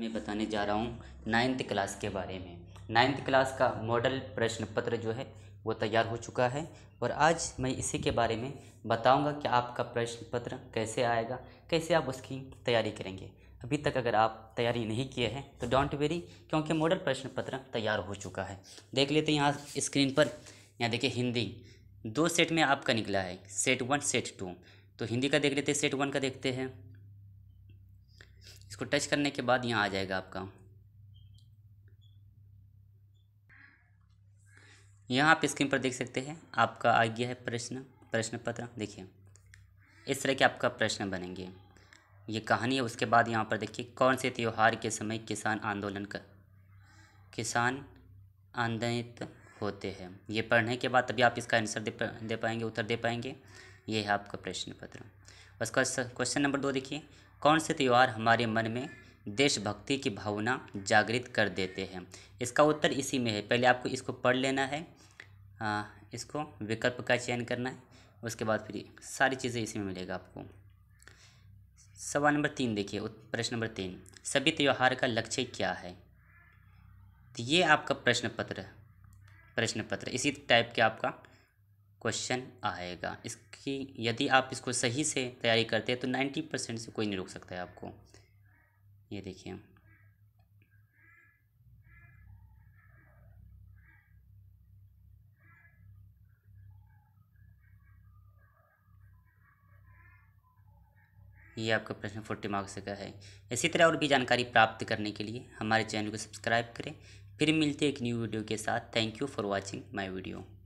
मैं बताने जा रहा हूँ नाइन्थ क्लास के बारे में नाइन्थ क्लास का मॉडल प्रश्न पत्र जो है वो तैयार हो चुका है और आज मैं इसी के बारे में बताऊंगा कि आपका प्रश्न पत्र कैसे आएगा कैसे आप उसकी तैयारी करेंगे अभी तक अगर आप तैयारी नहीं किए हैं तो डोंट वेरी क्योंकि मॉडल प्रश्न पत्र तैयार हो चुका है देख लेते हैं यहाँ स्क्रीन पर यहाँ देखिए हिंदी दो सेट में आपका निकला है सेट वन सेट टू तो हिंदी का देख लेते हैं सेट वन का देखते हैं इसको टच करने के बाद यहाँ आ जाएगा आपका यहाँ आप स्क्रीन पर देख सकते हैं आपका आ गया है प्रश्न प्रश्न पत्र देखिए इस तरह के आपका प्रश्न बनेंगे ये कहानी है उसके बाद यहाँ पर देखिए कौन से त्यौहार के समय किसान आंदोलन का किसान आंदोलित होते हैं ये पढ़ने के बाद तभी आप इसका आंसर दे, दे पाएंगे उत्तर दे पाएंगे ये है आपका प्रश्न पत्र उसका क्वेश्चन नंबर दो देखिए कौन से त्यौहार हमारे मन में देशभक्ति की भावना जागृत कर देते हैं इसका उत्तर इसी में है पहले आपको इसको पढ़ लेना है आ, इसको विकल्प का चयन करना है उसके बाद फिर सारी चीज़ें इसी में मिलेगा आपको सवाल नंबर तीन देखिए प्रश्न नंबर तीन सभी त्यौहार का लक्ष्य क्या है तो ये आपका प्रश्न पत्र प्रश्न पत्र इसी टाइप के आपका क्वेश्चन आएगा इसकी यदि आप इसको सही से तैयारी करते हैं तो नाइन्टी परसेंट से कोई नहीं रोक सकता है आपको ये देखिए ये आपका प्रश्न फोर्टी मार्क्स का है इसी तरह और भी जानकारी प्राप्त करने के लिए हमारे चैनल को सब्सक्राइब करें फिर मिलते हैं एक न्यू वीडियो के साथ thank you for watching my video